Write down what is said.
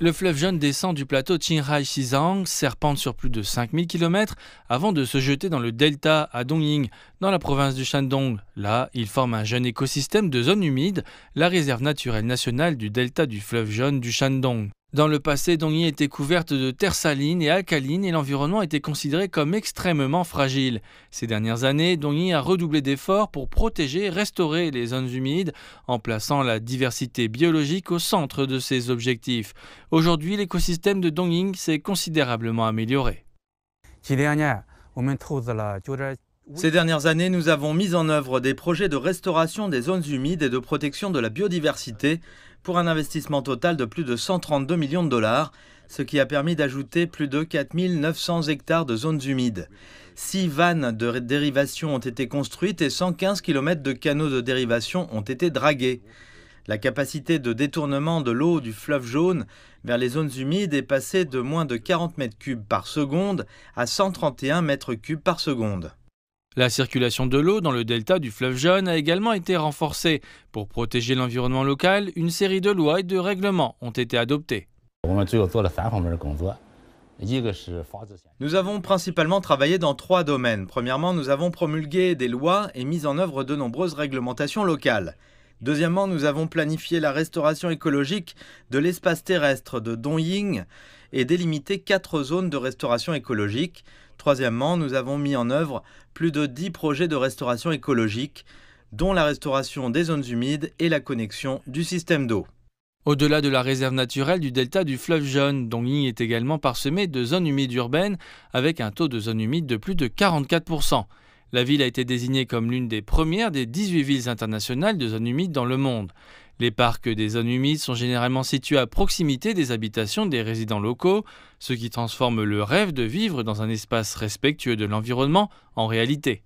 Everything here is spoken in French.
Le fleuve jaune descend du plateau Qinghai-Xizang, serpente sur plus de 5000 km, avant de se jeter dans le delta à Dongying, dans la province du Shandong. Là, il forme un jeune écosystème de zones humides, la réserve naturelle nationale du delta du fleuve jaune du Shandong. Dans le passé, Dongyi était couverte de terre saline et alcaline et l'environnement était considéré comme extrêmement fragile. Ces dernières années, Dongyi a redoublé d'efforts pour protéger et restaurer les zones humides en plaçant la diversité biologique au centre de ses objectifs. Aujourd'hui, l'écosystème de Dongying s'est considérablement amélioré. Ces dernières années, nous avons mis en œuvre des projets de restauration des zones humides et de protection de la biodiversité, pour un investissement total de plus de 132 millions de dollars, ce qui a permis d'ajouter plus de 4900 hectares de zones humides. Six vannes de dérivation ont été construites et 115 km de canaux de dérivation ont été dragués. La capacité de détournement de l'eau du fleuve jaune vers les zones humides est passée de moins de 40 mètres cubes par seconde à 131 mètres cubes par seconde. La circulation de l'eau dans le delta du fleuve Jaune a également été renforcée. Pour protéger l'environnement local, une série de lois et de règlements ont été adoptés. Nous avons principalement travaillé dans trois domaines. Premièrement, nous avons promulgué des lois et mis en œuvre de nombreuses réglementations locales. Deuxièmement, nous avons planifié la restauration écologique de l'espace terrestre de Dongying et délimité quatre zones de restauration écologique. Troisièmement, nous avons mis en œuvre plus de 10 projets de restauration écologique, dont la restauration des zones humides et la connexion du système d'eau. Au-delà de la réserve naturelle du delta du fleuve Jaune, Dongyi est également parsemé de zones humides urbaines, avec un taux de zones humides de plus de 44 la ville a été désignée comme l'une des premières des 18 villes internationales de zones humides dans le monde. Les parcs des zones humides sont généralement situés à proximité des habitations des résidents locaux, ce qui transforme le rêve de vivre dans un espace respectueux de l'environnement en réalité.